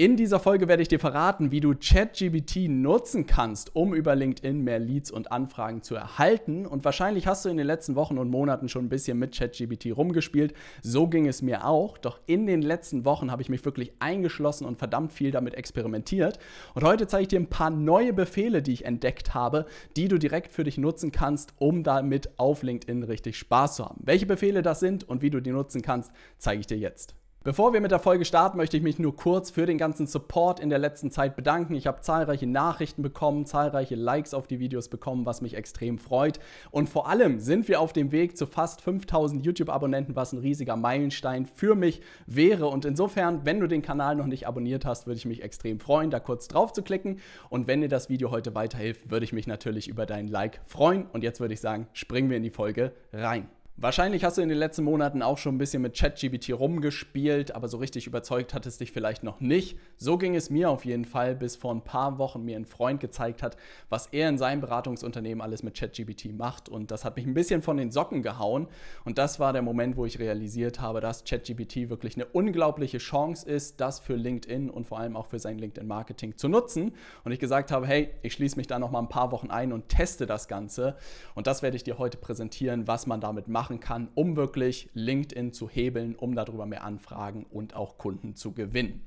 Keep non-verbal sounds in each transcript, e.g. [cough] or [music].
In dieser Folge werde ich dir verraten, wie du ChatGBT nutzen kannst, um über LinkedIn mehr Leads und Anfragen zu erhalten. Und wahrscheinlich hast du in den letzten Wochen und Monaten schon ein bisschen mit ChatGBT rumgespielt. So ging es mir auch. Doch in den letzten Wochen habe ich mich wirklich eingeschlossen und verdammt viel damit experimentiert. Und heute zeige ich dir ein paar neue Befehle, die ich entdeckt habe, die du direkt für dich nutzen kannst, um damit auf LinkedIn richtig Spaß zu haben. Welche Befehle das sind und wie du die nutzen kannst, zeige ich dir jetzt. Bevor wir mit der Folge starten, möchte ich mich nur kurz für den ganzen Support in der letzten Zeit bedanken. Ich habe zahlreiche Nachrichten bekommen, zahlreiche Likes auf die Videos bekommen, was mich extrem freut. Und vor allem sind wir auf dem Weg zu fast 5000 YouTube-Abonnenten, was ein riesiger Meilenstein für mich wäre. Und insofern, wenn du den Kanal noch nicht abonniert hast, würde ich mich extrem freuen, da kurz drauf zu klicken. Und wenn dir das Video heute weiterhilft, würde ich mich natürlich über deinen Like freuen. Und jetzt würde ich sagen, springen wir in die Folge rein. Wahrscheinlich hast du in den letzten Monaten auch schon ein bisschen mit ChatGBT rumgespielt, aber so richtig überzeugt hat es dich vielleicht noch nicht. So ging es mir auf jeden Fall, bis vor ein paar Wochen mir ein Freund gezeigt hat, was er in seinem Beratungsunternehmen alles mit ChatGBT macht. Und das hat mich ein bisschen von den Socken gehauen. Und das war der Moment, wo ich realisiert habe, dass ChatGBT wirklich eine unglaubliche Chance ist, das für LinkedIn und vor allem auch für sein LinkedIn-Marketing zu nutzen. Und ich gesagt habe, hey, ich schließe mich da noch mal ein paar Wochen ein und teste das Ganze. Und das werde ich dir heute präsentieren, was man damit macht machen kann, um wirklich LinkedIn zu hebeln, um darüber mehr Anfragen und auch Kunden zu gewinnen.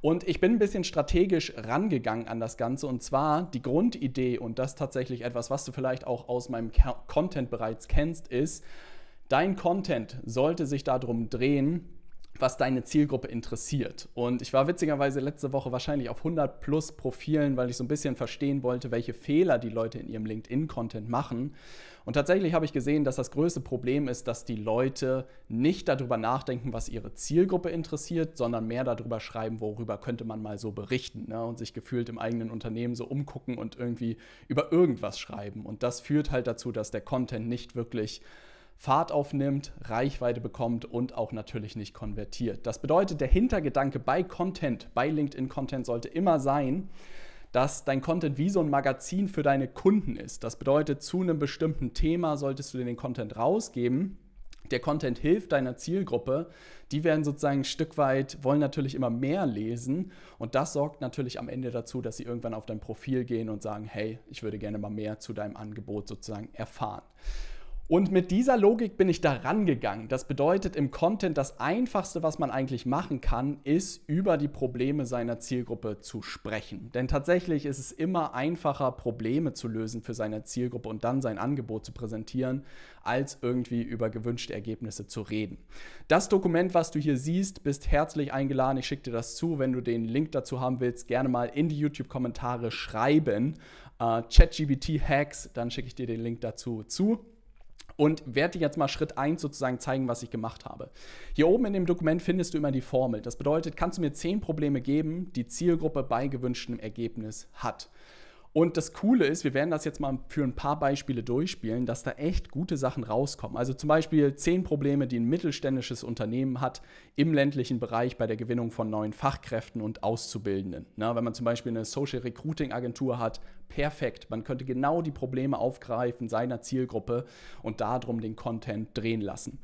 Und ich bin ein bisschen strategisch rangegangen an das Ganze und zwar die Grundidee und das tatsächlich etwas, was du vielleicht auch aus meinem Content bereits kennst, ist, dein Content sollte sich darum drehen, was deine Zielgruppe interessiert. Und ich war witzigerweise letzte Woche wahrscheinlich auf 100 plus Profilen, weil ich so ein bisschen verstehen wollte, welche Fehler die Leute in ihrem LinkedIn-Content machen. Und tatsächlich habe ich gesehen, dass das größte Problem ist, dass die Leute nicht darüber nachdenken, was ihre Zielgruppe interessiert, sondern mehr darüber schreiben, worüber könnte man mal so berichten ne? und sich gefühlt im eigenen Unternehmen so umgucken und irgendwie über irgendwas schreiben. Und das führt halt dazu, dass der Content nicht wirklich Fahrt aufnimmt, Reichweite bekommt und auch natürlich nicht konvertiert. Das bedeutet, der Hintergedanke bei Content, bei LinkedIn Content sollte immer sein, dass dein Content wie so ein Magazin für deine Kunden ist. Das bedeutet, zu einem bestimmten Thema solltest du dir den Content rausgeben. Der Content hilft deiner Zielgruppe. Die werden sozusagen ein Stück weit, wollen natürlich immer mehr lesen. Und das sorgt natürlich am Ende dazu, dass sie irgendwann auf dein Profil gehen und sagen, hey, ich würde gerne mal mehr zu deinem Angebot sozusagen erfahren. Und mit dieser Logik bin ich da rangegangen. Das bedeutet im Content, das Einfachste, was man eigentlich machen kann, ist, über die Probleme seiner Zielgruppe zu sprechen. Denn tatsächlich ist es immer einfacher, Probleme zu lösen für seine Zielgruppe und dann sein Angebot zu präsentieren, als irgendwie über gewünschte Ergebnisse zu reden. Das Dokument, was du hier siehst, bist herzlich eingeladen. Ich schicke dir das zu. Wenn du den Link dazu haben willst, gerne mal in die YouTube-Kommentare schreiben. Uh, äh, ChatGBT-Hacks, dann schicke ich dir den Link dazu zu und werde dir jetzt mal Schritt 1 sozusagen zeigen, was ich gemacht habe. Hier oben in dem Dokument findest du immer die Formel. Das bedeutet, kannst du mir 10 Probleme geben, die Zielgruppe bei gewünschtem Ergebnis hat. Und das Coole ist, wir werden das jetzt mal für ein paar Beispiele durchspielen, dass da echt gute Sachen rauskommen. Also zum Beispiel zehn Probleme, die ein mittelständisches Unternehmen hat im ländlichen Bereich bei der Gewinnung von neuen Fachkräften und Auszubildenden. Na, wenn man zum Beispiel eine Social Recruiting Agentur hat, perfekt. Man könnte genau die Probleme aufgreifen seiner Zielgruppe und darum den Content drehen lassen.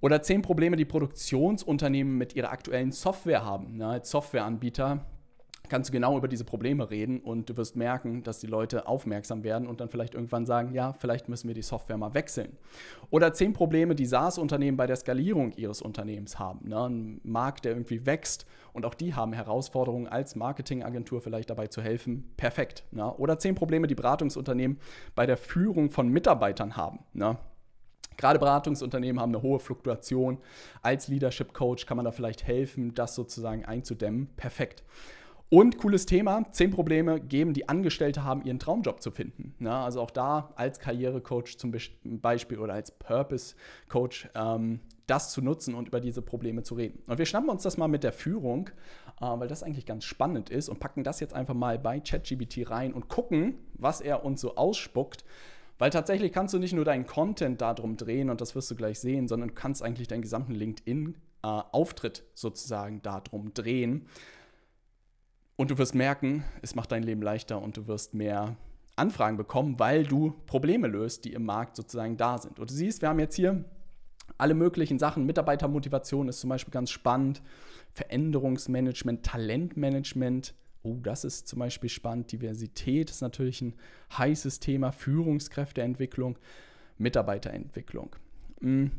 Oder zehn Probleme, die Produktionsunternehmen mit ihrer aktuellen Software haben. Na, als Softwareanbieter kannst du genau über diese Probleme reden und du wirst merken, dass die Leute aufmerksam werden und dann vielleicht irgendwann sagen, ja, vielleicht müssen wir die Software mal wechseln. Oder zehn Probleme, die SaaS-Unternehmen bei der Skalierung ihres Unternehmens haben. Ne? Ein Markt, der irgendwie wächst und auch die haben Herausforderungen als Marketingagentur vielleicht dabei zu helfen. Perfekt. Ne? Oder zehn Probleme, die Beratungsunternehmen bei der Führung von Mitarbeitern haben. Ne? Gerade Beratungsunternehmen haben eine hohe Fluktuation. Als Leadership Coach kann man da vielleicht helfen, das sozusagen einzudämmen. Perfekt. Und cooles Thema, zehn Probleme geben, die Angestellte haben, ihren Traumjob zu finden. Ja, also auch da als Karrierecoach zum Beispiel oder als Purpose-Coach ähm, das zu nutzen und über diese Probleme zu reden. Und wir schnappen uns das mal mit der Führung, äh, weil das eigentlich ganz spannend ist und packen das jetzt einfach mal bei ChatGBT rein und gucken, was er uns so ausspuckt. Weil tatsächlich kannst du nicht nur deinen Content darum drehen und das wirst du gleich sehen, sondern du kannst eigentlich deinen gesamten LinkedIn-Auftritt äh, sozusagen darum drehen. Und du wirst merken, es macht dein Leben leichter und du wirst mehr Anfragen bekommen, weil du Probleme löst, die im Markt sozusagen da sind. Und du siehst, wir haben jetzt hier alle möglichen Sachen. Mitarbeitermotivation ist zum Beispiel ganz spannend. Veränderungsmanagement, Talentmanagement. Oh, das ist zum Beispiel spannend. Diversität ist natürlich ein heißes Thema. Führungskräfteentwicklung, Mitarbeiterentwicklung. Mhm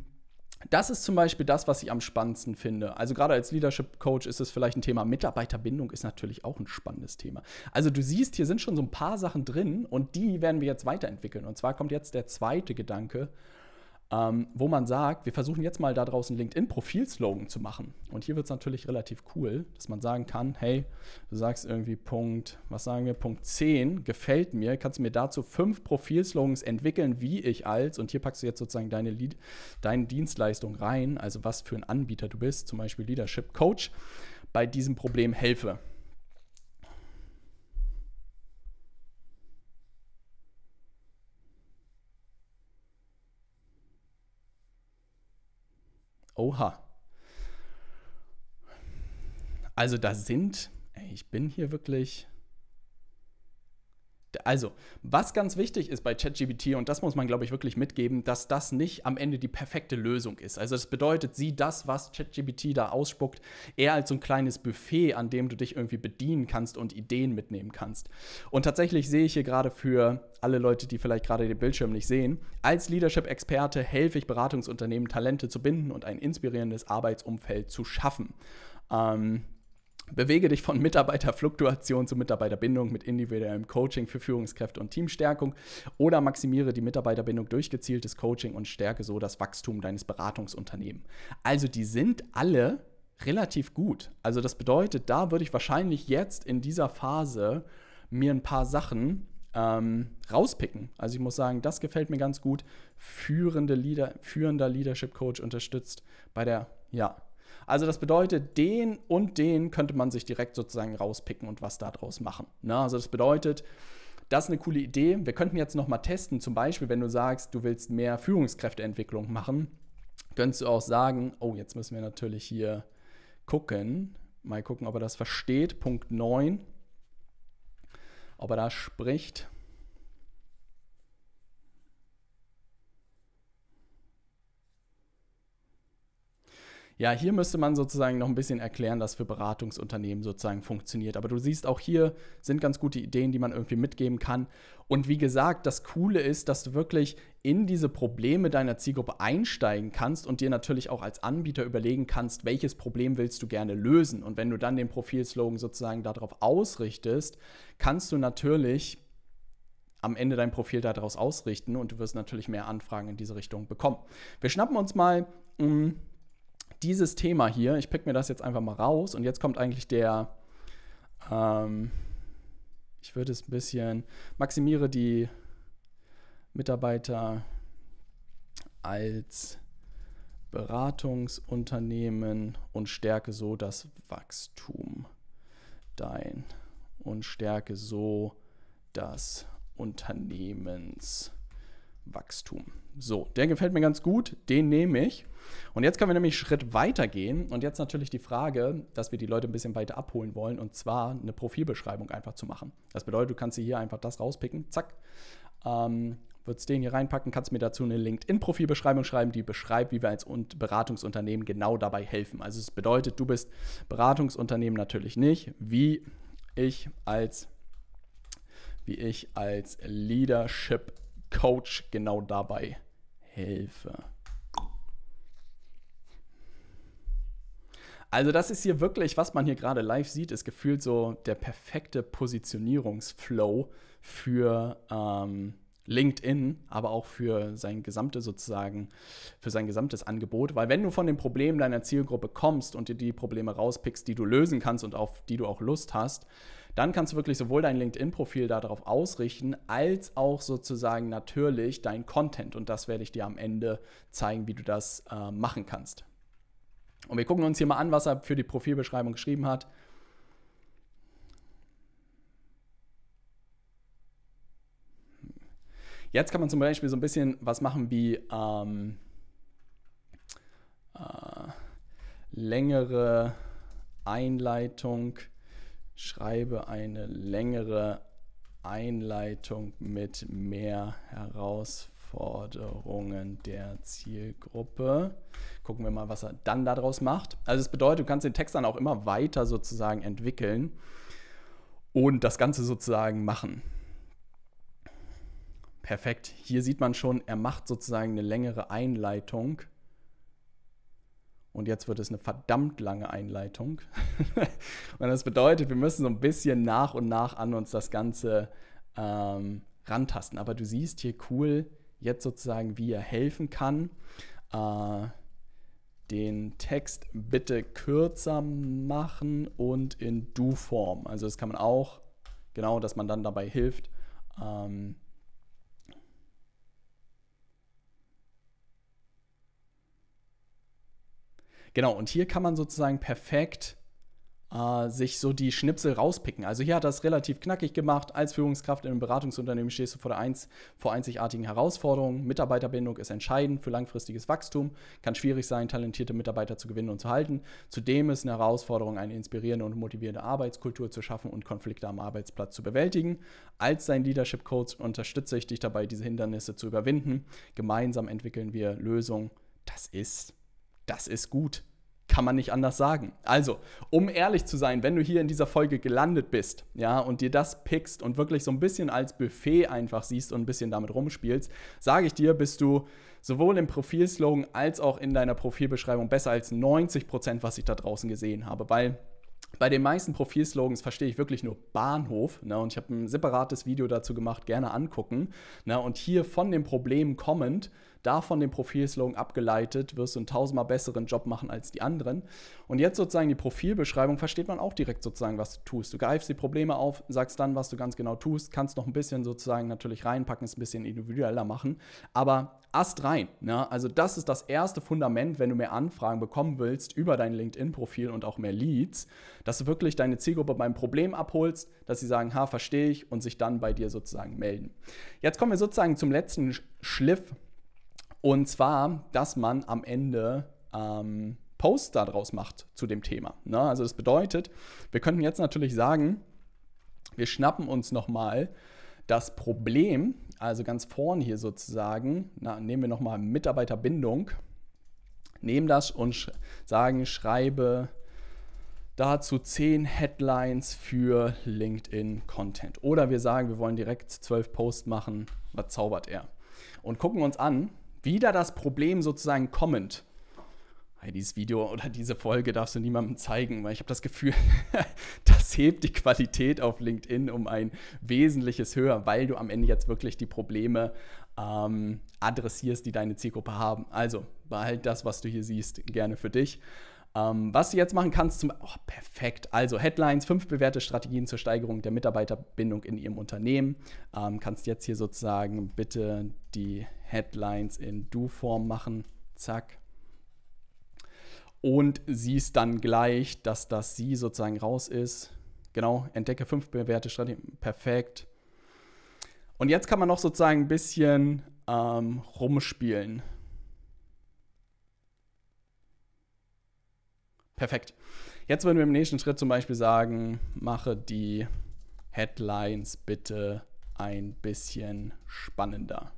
das ist zum Beispiel das, was ich am spannendsten finde. Also gerade als Leadership Coach ist es vielleicht ein Thema. Mitarbeiterbindung ist natürlich auch ein spannendes Thema. Also du siehst, hier sind schon so ein paar Sachen drin und die werden wir jetzt weiterentwickeln. Und zwar kommt jetzt der zweite Gedanke, ähm, wo man sagt, wir versuchen jetzt mal da draußen LinkedIn-Profil-Slogan zu machen. Und hier wird es natürlich relativ cool, dass man sagen kann, hey, du sagst irgendwie Punkt, was sagen wir, Punkt 10 gefällt mir, kannst du mir dazu fünf Profilslogans entwickeln, wie ich als, und hier packst du jetzt sozusagen deine, Lead, deine Dienstleistung rein, also was für ein Anbieter du bist, zum Beispiel Leadership Coach, bei diesem Problem helfe. Oha. Also da sind, ich bin hier wirklich also, was ganz wichtig ist bei ChatGBT, und das muss man, glaube ich, wirklich mitgeben, dass das nicht am Ende die perfekte Lösung ist. Also, das bedeutet, sieh das, was ChatGBT da ausspuckt, eher als so ein kleines Buffet, an dem du dich irgendwie bedienen kannst und Ideen mitnehmen kannst. Und tatsächlich sehe ich hier gerade für alle Leute, die vielleicht gerade den Bildschirm nicht sehen, als Leadership-Experte helfe ich Beratungsunternehmen, Talente zu binden und ein inspirierendes Arbeitsumfeld zu schaffen. Ähm, Bewege dich von Mitarbeiterfluktuation zu Mitarbeiterbindung mit individuellem Coaching für Führungskräfte und Teamstärkung oder maximiere die Mitarbeiterbindung durch gezieltes Coaching und stärke so das Wachstum deines Beratungsunternehmens. Also die sind alle relativ gut. Also das bedeutet, da würde ich wahrscheinlich jetzt in dieser Phase mir ein paar Sachen ähm, rauspicken. Also ich muss sagen, das gefällt mir ganz gut. Führende Leader, führender Leadership Coach unterstützt bei der ja, also das bedeutet, den und den könnte man sich direkt sozusagen rauspicken und was daraus machen. Na, also das bedeutet, das ist eine coole Idee. Wir könnten jetzt nochmal testen, zum Beispiel, wenn du sagst, du willst mehr Führungskräfteentwicklung machen, könntest du auch sagen, oh, jetzt müssen wir natürlich hier gucken, mal gucken, ob er das versteht. Punkt 9, ob er da spricht. Ja, hier müsste man sozusagen noch ein bisschen erklären, was für Beratungsunternehmen sozusagen funktioniert. Aber du siehst, auch hier sind ganz gute Ideen, die man irgendwie mitgeben kann. Und wie gesagt, das Coole ist, dass du wirklich in diese Probleme deiner Zielgruppe einsteigen kannst und dir natürlich auch als Anbieter überlegen kannst, welches Problem willst du gerne lösen. Und wenn du dann den Profilslogan sozusagen darauf ausrichtest, kannst du natürlich am Ende dein Profil daraus ausrichten und du wirst natürlich mehr Anfragen in diese Richtung bekommen. Wir schnappen uns mal mh, mm, dieses Thema hier, ich pick mir das jetzt einfach mal raus und jetzt kommt eigentlich der, ähm, ich würde es ein bisschen, maximiere die Mitarbeiter als Beratungsunternehmen und stärke so das Wachstum dein und stärke so das Unternehmenswachstum. So, der gefällt mir ganz gut, den nehme ich. Und jetzt können wir nämlich einen Schritt weiter gehen und jetzt natürlich die Frage, dass wir die Leute ein bisschen weiter abholen wollen und zwar eine Profilbeschreibung einfach zu machen. Das bedeutet, du kannst hier einfach das rauspicken, zack, ähm, würdest den hier reinpacken, kannst mir dazu eine LinkedIn-Profilbeschreibung schreiben, die beschreibt, wie wir als Beratungsunternehmen genau dabei helfen. Also es bedeutet, du bist Beratungsunternehmen natürlich nicht, wie ich als wie ich als Leadership Coach genau dabei helfe. Hilfe. Also das ist hier wirklich, was man hier gerade live sieht, ist gefühlt so der perfekte Positionierungsflow für ähm, LinkedIn, aber auch für sein gesamtes sozusagen, für sein gesamtes Angebot. Weil wenn du von den Problemen deiner Zielgruppe kommst und dir die Probleme rauspickst, die du lösen kannst und auf die du auch Lust hast, dann kannst du wirklich sowohl dein LinkedIn-Profil darauf ausrichten, als auch sozusagen natürlich dein Content. Und das werde ich dir am Ende zeigen, wie du das äh, machen kannst. Und wir gucken uns hier mal an, was er für die Profilbeschreibung geschrieben hat. Jetzt kann man zum Beispiel so ein bisschen was machen wie ähm, äh, längere Einleitung schreibe eine längere Einleitung mit mehr Herausforderungen der Zielgruppe. Gucken wir mal, was er dann daraus macht. Also es bedeutet, du kannst den Text dann auch immer weiter sozusagen entwickeln und das Ganze sozusagen machen. Perfekt. Hier sieht man schon, er macht sozusagen eine längere Einleitung und jetzt wird es eine verdammt lange Einleitung. [laughs] und das bedeutet, wir müssen so ein bisschen nach und nach an uns das Ganze ähm, rantasten. Aber du siehst hier cool jetzt sozusagen, wie er helfen kann. Äh, den Text bitte kürzer machen und in Du-Form. Also das kann man auch, genau, dass man dann dabei hilft, ähm, Genau, und hier kann man sozusagen perfekt äh, sich so die Schnipsel rauspicken. Also hier hat er es relativ knackig gemacht. Als Führungskraft in einem Beratungsunternehmen stehst du vor, der einz vor einzigartigen Herausforderungen. Mitarbeiterbindung ist entscheidend für langfristiges Wachstum. Kann schwierig sein, talentierte Mitarbeiter zu gewinnen und zu halten. Zudem ist eine Herausforderung, eine inspirierende und motivierende Arbeitskultur zu schaffen und Konflikte am Arbeitsplatz zu bewältigen. Als dein Leadership Coach unterstütze ich dich dabei, diese Hindernisse zu überwinden. Gemeinsam entwickeln wir Lösungen. Das ist das ist gut. Kann man nicht anders sagen. Also, um ehrlich zu sein, wenn du hier in dieser Folge gelandet bist, ja, und dir das pickst und wirklich so ein bisschen als Buffet einfach siehst und ein bisschen damit rumspielst, sage ich dir, bist du sowohl im Profilslogan als auch in deiner Profilbeschreibung besser als 90 Prozent, was ich da draußen gesehen habe, weil bei den meisten Profilslogans verstehe ich wirklich nur Bahnhof. Ne? Und ich habe ein separates Video dazu gemacht, gerne angucken. Ne? Und hier von dem Problem kommend davon den Profilslogan abgeleitet, wirst du einen tausendmal besseren Job machen als die anderen. Und jetzt sozusagen die Profilbeschreibung versteht man auch direkt sozusagen, was du tust. Du greifst die Probleme auf, sagst dann, was du ganz genau tust, kannst noch ein bisschen sozusagen natürlich reinpacken, es ein bisschen individueller machen, aber ast rein. Ne? Also das ist das erste Fundament, wenn du mehr Anfragen bekommen willst über dein LinkedIn-Profil und auch mehr Leads, dass du wirklich deine Zielgruppe beim Problem abholst, dass sie sagen, ha, verstehe ich und sich dann bei dir sozusagen melden. Jetzt kommen wir sozusagen zum letzten Schliff und zwar, dass man am Ende ähm, Poster daraus macht zu dem Thema. Ne? Also das bedeutet, wir könnten jetzt natürlich sagen, wir schnappen uns nochmal das Problem, also ganz vorn hier sozusagen, na, nehmen wir nochmal Mitarbeiterbindung, nehmen das und sch sagen, schreibe dazu 10 Headlines für LinkedIn-Content. Oder wir sagen, wir wollen direkt 12 Posts machen, was zaubert er? Und gucken uns an, wieder das Problem sozusagen kommend. Hey, dieses Video oder diese Folge darfst du niemandem zeigen, weil ich habe das Gefühl, [laughs] das hebt die Qualität auf LinkedIn um ein wesentliches höher, weil du am Ende jetzt wirklich die Probleme ähm, adressierst, die deine Zielgruppe haben. Also behalt das, was du hier siehst, gerne für dich. Ähm, was du jetzt machen kannst, zum, oh, perfekt. Also Headlines, fünf bewährte Strategien zur Steigerung der Mitarbeiterbindung in Ihrem Unternehmen. Ähm, kannst jetzt hier sozusagen bitte die Headlines in Du-Form machen. Zack. Und siehst dann gleich, dass das Sie sozusagen raus ist. Genau, entdecke fünf bewährte Strategien. Perfekt. Und jetzt kann man noch sozusagen ein bisschen ähm, rumspielen. Perfekt. Jetzt würden wir im nächsten Schritt zum Beispiel sagen, mache die Headlines bitte ein bisschen spannender.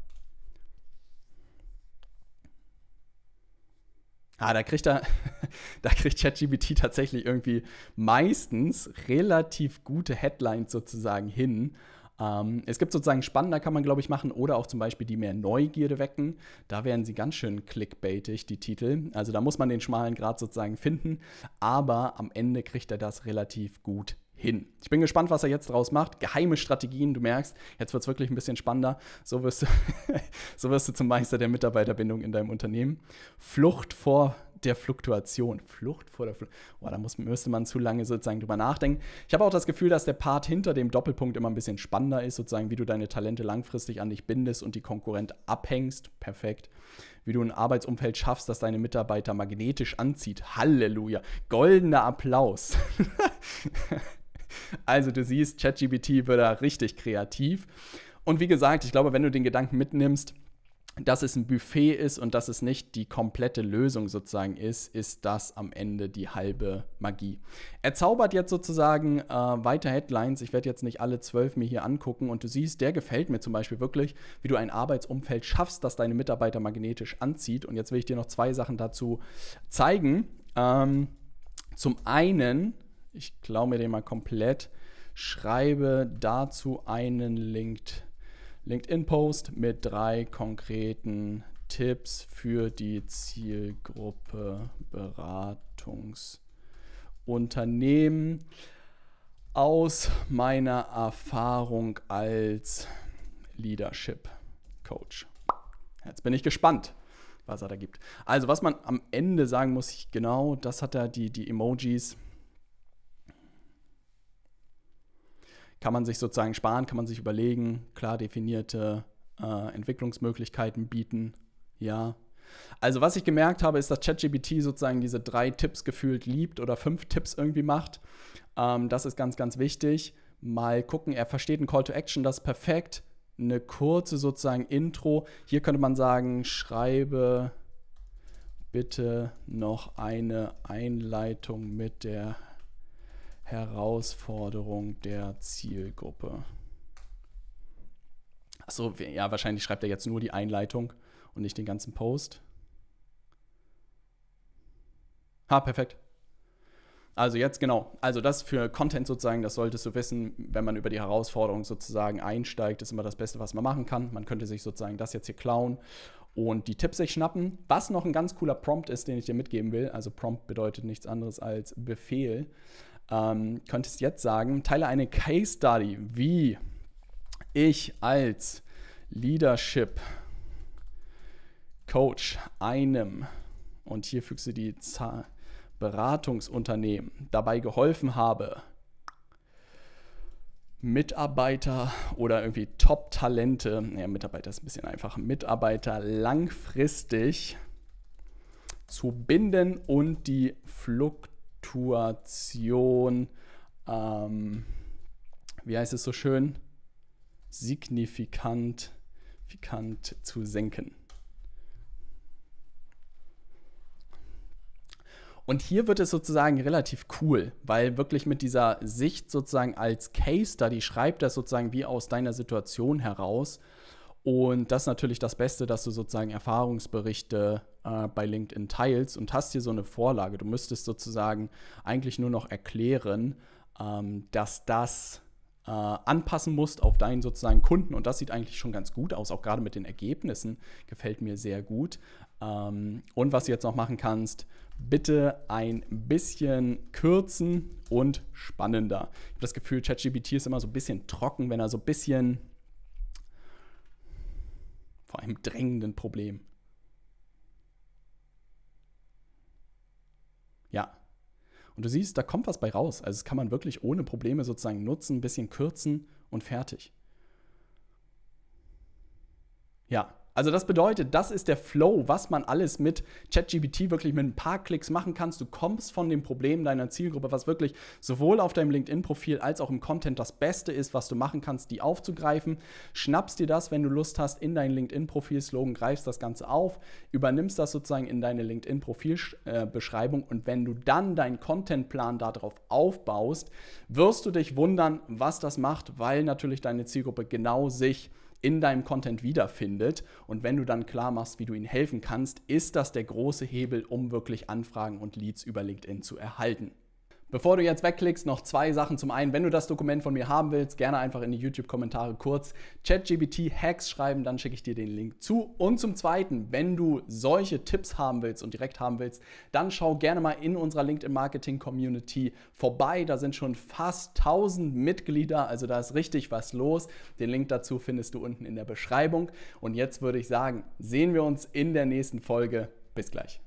Ah, da kriegt er, [laughs] da kriegt ChatGPT tatsächlich irgendwie meistens relativ gute Headlines sozusagen hin, ähm, es gibt sozusagen spannender, kann man glaube ich machen, oder auch zum Beispiel die mehr Neugierde wecken. Da werden sie ganz schön clickbaitig, die Titel. Also da muss man den schmalen Grad sozusagen finden, aber am Ende kriegt er das relativ gut hin. Ich bin gespannt, was er jetzt draus macht. Geheime Strategien, du merkst, jetzt wird es wirklich ein bisschen spannender. So wirst, du [laughs] so wirst du zum Meister der Mitarbeiterbindung in deinem Unternehmen. Flucht vor der Fluktuation. Flucht vor der Flucht. Boah, da muss, müsste man zu lange sozusagen drüber nachdenken. Ich habe auch das Gefühl, dass der Part hinter dem Doppelpunkt immer ein bisschen spannender ist, sozusagen, wie du deine Talente langfristig an dich bindest und die Konkurrent abhängst. Perfekt. Wie du ein Arbeitsumfeld schaffst, das deine Mitarbeiter magnetisch anzieht. Halleluja. Goldener Applaus. [laughs] also, du siehst, ChatGBT wird da richtig kreativ. Und wie gesagt, ich glaube, wenn du den Gedanken mitnimmst, dass es ein Buffet ist und dass es nicht die komplette Lösung sozusagen ist, ist das am Ende die halbe Magie. Er zaubert jetzt sozusagen äh, weiter Headlines. Ich werde jetzt nicht alle zwölf mir hier angucken und du siehst, der gefällt mir zum Beispiel wirklich, wie du ein Arbeitsumfeld schaffst, das deine Mitarbeiter magnetisch anzieht. Und jetzt will ich dir noch zwei Sachen dazu zeigen. Ähm, zum einen, ich klaue mir den mal komplett, schreibe dazu einen Link LinkedIn-Post mit drei konkreten Tipps für die Zielgruppe Beratungsunternehmen aus meiner Erfahrung als Leadership Coach. Jetzt bin ich gespannt, was er da gibt. Also, was man am Ende sagen muss, ich, genau, das hat er, die, die Emojis kann man sich sozusagen sparen, kann man sich überlegen, klar definierte äh, Entwicklungsmöglichkeiten bieten. Ja. Also was ich gemerkt habe, ist, dass ChatGPT sozusagen diese drei Tipps gefühlt liebt oder fünf Tipps irgendwie macht. Ähm, das ist ganz, ganz wichtig. Mal gucken, er versteht ein Call to Action, das ist perfekt. Eine kurze sozusagen Intro. Hier könnte man sagen, schreibe bitte noch eine Einleitung mit der Herausforderung der Zielgruppe. Achso, ja, wahrscheinlich schreibt er jetzt nur die Einleitung und nicht den ganzen Post. Ha, perfekt. Also jetzt genau. Also das für Content sozusagen, das solltest du wissen, wenn man über die Herausforderung sozusagen einsteigt, ist immer das Beste, was man machen kann. Man könnte sich sozusagen das jetzt hier klauen und die Tipps sich schnappen. Was noch ein ganz cooler Prompt ist, den ich dir mitgeben will. Also Prompt bedeutet nichts anderes als Befehl ähm, könntest jetzt sagen, teile eine Case Study, wie ich als Leadership Coach einem, und hier fügst du die Zahl, Beratungsunternehmen dabei geholfen habe, Mitarbeiter oder irgendwie Top-Talente, ja, Mitarbeiter ist ein bisschen einfach, Mitarbeiter langfristig zu binden und die Fluktuation Situation, ähm, wie heißt es so schön, signifikant, signifikant zu senken. Und hier wird es sozusagen relativ cool, weil wirklich mit dieser Sicht sozusagen als Case Study schreibt das sozusagen wie aus deiner Situation heraus und das ist natürlich das Beste, dass du sozusagen Erfahrungsberichte äh, bei LinkedIn teilst und hast hier so eine Vorlage. Du müsstest sozusagen eigentlich nur noch erklären, ähm, dass das äh, anpassen musst auf deinen sozusagen Kunden. Und das sieht eigentlich schon ganz gut aus, auch gerade mit den Ergebnissen. Gefällt mir sehr gut. Ähm, und was du jetzt noch machen kannst, bitte ein bisschen kürzen und spannender. Ich habe das Gefühl, ChatGPT ist immer so ein bisschen trocken, wenn er so ein bisschen vor einem drängenden Problem. Ja. Und du siehst, da kommt was bei raus. Also es kann man wirklich ohne Probleme sozusagen nutzen, ein bisschen kürzen und fertig. Ja. Also das bedeutet, das ist der Flow, was man alles mit ChatGPT wirklich mit ein paar Klicks machen kannst. Du kommst von dem Problem deiner Zielgruppe, was wirklich sowohl auf deinem LinkedIn-Profil als auch im Content das Beste ist, was du machen kannst, die aufzugreifen. Schnappst dir das, wenn du Lust hast, in dein LinkedIn-Profil-Slogan, greifst das Ganze auf, übernimmst das sozusagen in deine LinkedIn-Profil-Beschreibung und wenn du dann deinen Contentplan darauf aufbaust, wirst du dich wundern, was das macht, weil natürlich deine Zielgruppe genau sich in deinem Content wiederfindet. Und wenn du dann klar machst, wie du ihnen helfen kannst, ist das der große Hebel, um wirklich Anfragen und Leads über LinkedIn zu erhalten. Bevor du jetzt wegklickst, noch zwei Sachen. Zum einen, wenn du das Dokument von mir haben willst, gerne einfach in die YouTube-Kommentare kurz ChatGBT Hacks schreiben, dann schicke ich dir den Link zu. Und zum zweiten, wenn du solche Tipps haben willst und direkt haben willst, dann schau gerne mal in unserer LinkedIn Marketing Community vorbei. Da sind schon fast 1000 Mitglieder, also da ist richtig was los. Den Link dazu findest du unten in der Beschreibung. Und jetzt würde ich sagen, sehen wir uns in der nächsten Folge. Bis gleich.